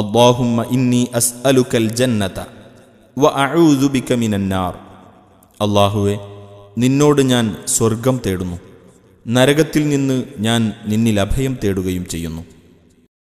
അള്ളാഹുമ്മ ഇന്നി അസ് അലുക്കൽ ജന്നത വ അള്ളാഹുവെ നിന്നോട് ഞാൻ സ്വർഗം തേടുന്നു നരകത്തിൽ നിന്ന് ഞാൻ നിന്നിൽ അഭയം തേടുകയും ചെയ്യുന്നു